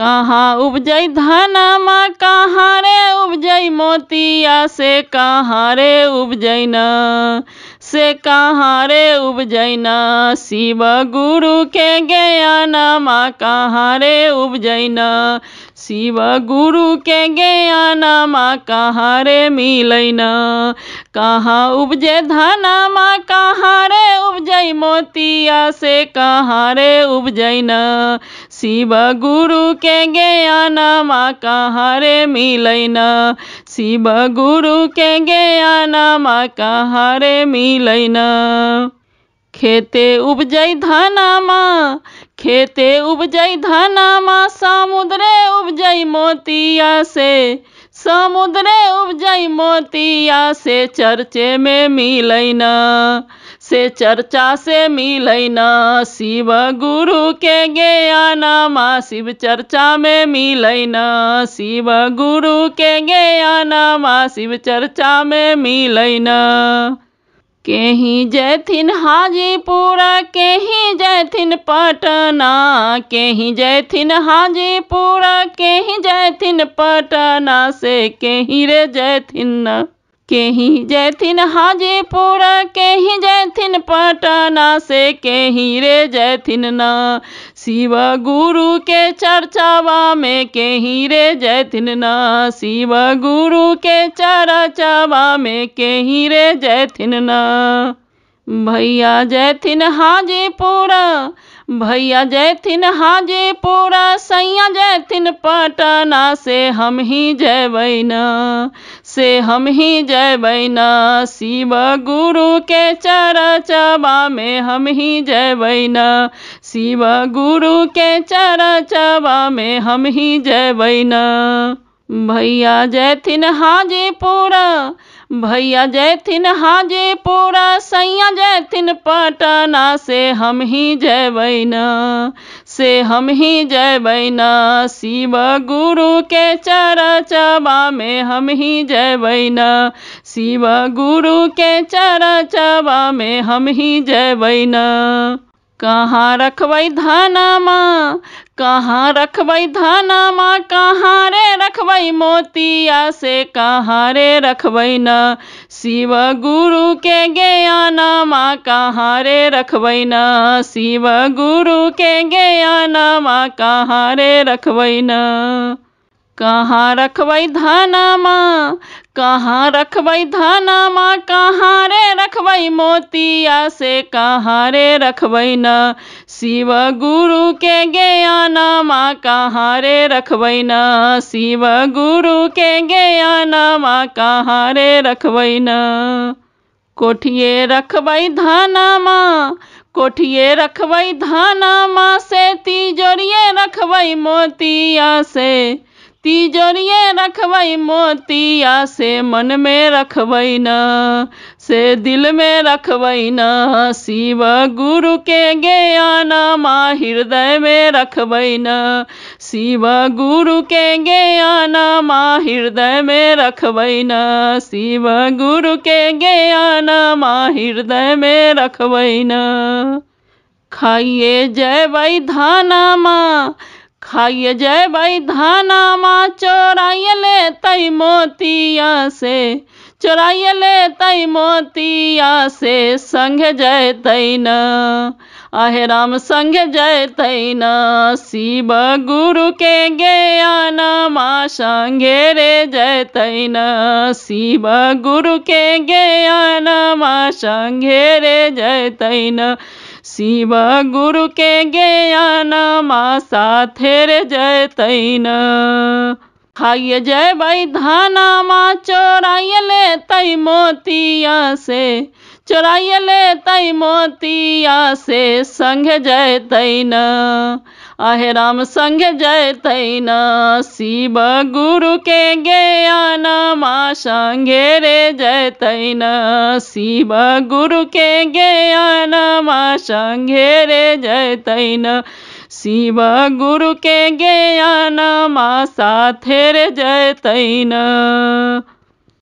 कहाँ उपजई धनमा कहाँ रे उपजई मोतिया से कहाँ रे उपजई न से कहाँ रे उपजई न शिव गुरु के ज्ञानमा कहाँ रे उपजई न शिव गुरु के ज्ञानमा कहाँ रे मिलै न कहाँ उपजे धनमा कहाँ रे उपजई मोतिया से कहाँ रे उपजई न शिव गुरु के ज्ञान माँ रे मिलन शिव गुरु के ज्ञान माँ रे मिलन खेते उपजई धनामा खेते उपजई धनामा समुद्रे उपजई मोतिया से समुद्रे उपज मोतिया से चर्चे में मिलन से चर्चा से मिलना शिव गुरु के ज्ञानमा शिव चर्चा में मिलना शिव गुरु के ज्ञानमा शिव चर्चा में मिलना केहीं जैथिन हाजीपुरा केहीं जैथिन पटना केहीं जैथिन हाजीपुरा केहीं जैथिन पटना से केहीं रे जैथिन केहीं जैथिन हाजीपुरा केहीं जैथिन पटना से केहीं रे जैथिन ना शिव गुरु के चर्चावा में केहीं रे जैथिन ना शिव गुरु के चर्चावा में केहीं रे जैथिन ना भैया जैथिन हाजीपुरा भैया थिन हाजे पूरा सैया थिन पटना से हम ही जय न से हम ही जय बैना शिव गुरु के चर चबा में हम ही जय बैना शिव गुरु के चर चबा में हम ही जय बैना भैया थिन हाजे पूरा भैया जैथिन हाजे पूरा सैया जैथिन पटना से हम ही जैबैन से हम ही जैबैन शिव गुरु के चर चबा में हम ही न शिव गुरु के चर चबा में हम ही न कहाँ रखबै धनमा कहाँ रखबै धनमा कहाँ रे रखबै मोतिया से कहाँ रे रखबै न शिव गुरु के ज्ञानमा कहाँ रे रखबै न शिव गुरु के ज्ञानमा कहाँ रे रखबै न कहाँ रखबै धनमा कहाँ रखबै धनमा कहाँ रे रखबई मोतिया से कहाँ रे रखबै न शिव गुरु के ज्ञानमा कहाँ रे रखबै न शिव गुरु के ज्ञानमा कहाँ रे रखबै न कोठिए धाना धानामा कोठिए रखबै धानामा से तिजोरिए रखबई मोतिया से तिजोरिए रखबै मोतिया से मन में रखबई न से दिल में रखबैना शिव गुरु के ज्ञान माँ हृदय में रखबैना शिव गुरु के ज्ञान माँ हृदय में रखबैना शिव गुरु के ज्ञान माँ हृदय में रखबैना खाइए जय भाई धाना माँ खाइए जय भाई धाना माँ चोराइए ले तई मोतिया से चुराइए ले तई मोतिया से संग जय न आहे राम संग जय न शिव गुरु के ज्ञान माँ संगे रे जय न शिव गुरु के ज्ञान माँ संगे रे जय न शिव गुरु के ज्ञान माँ साथे रे जय न खाइए जय भाई धाना माँ चोराइले ले तई मोतिया से चोराइए ले तई मोतिया से संग जय तैन आहे राम संग जय तैन शिव गुरु के ज्ञान माँ संगे रे जय तैन शिव गुरु के ज्ञान माँ संगे रे जय तैना शिव गुरु के ज्ञान मासा थेर जयतैन